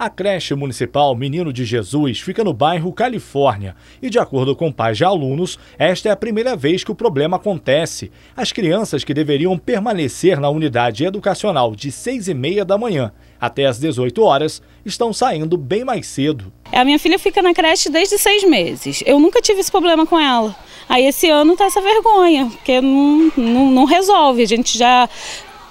A creche municipal Menino de Jesus fica no bairro Califórnia e, de acordo com pais de alunos, esta é a primeira vez que o problema acontece. As crianças que deveriam permanecer na unidade educacional de 6 e meia da manhã até as 18 horas estão saindo bem mais cedo. A minha filha fica na creche desde seis meses. Eu nunca tive esse problema com ela. Aí esse ano tá essa vergonha, porque não, não, não resolve. A gente já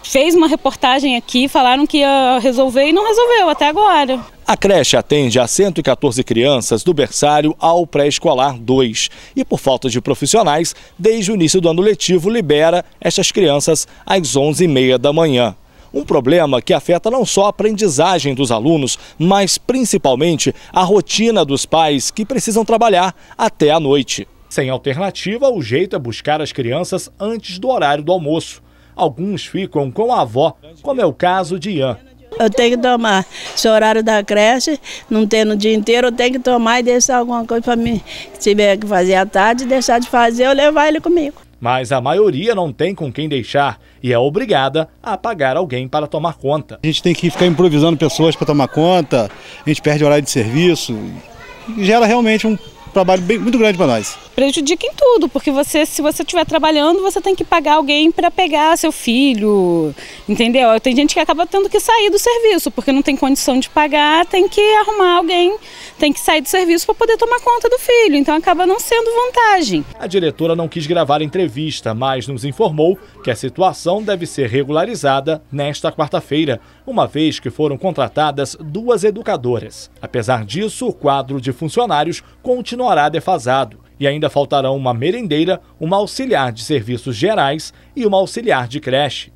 fez uma reportagem aqui, falaram que ia resolver e não resolveu até agora. A creche atende a 114 crianças do berçário ao pré-escolar 2 e, por falta de profissionais, desde o início do ano letivo libera estas crianças às 11h30 da manhã. Um problema que afeta não só a aprendizagem dos alunos, mas principalmente a rotina dos pais que precisam trabalhar até a noite. Sem alternativa, o jeito é buscar as crianças antes do horário do almoço. Alguns ficam com a avó, como é o caso de Ian. Eu tenho que tomar. Esse horário da creche, não tem no dia inteiro, eu tenho que tomar e deixar alguma coisa para mim. Se tiver que fazer à tarde, deixar de fazer, eu levar ele comigo. Mas a maioria não tem com quem deixar e é obrigada a pagar alguém para tomar conta. A gente tem que ficar improvisando pessoas para tomar conta, a gente perde horário de serviço. Gera realmente um trabalho bem, muito grande para nós. Prejudica em tudo, porque você, se você estiver trabalhando, você tem que pagar alguém para pegar seu filho, entendeu? Tem gente que acaba tendo que sair do serviço, porque não tem condição de pagar, tem que arrumar alguém, tem que sair do serviço para poder tomar conta do filho, então acaba não sendo vantagem. A diretora não quis gravar entrevista, mas nos informou que a situação deve ser regularizada nesta quarta-feira, uma vez que foram contratadas duas educadoras. Apesar disso, o quadro de funcionários continua continuará defasado e ainda faltarão uma merendeira, uma auxiliar de serviços gerais e uma auxiliar de creche.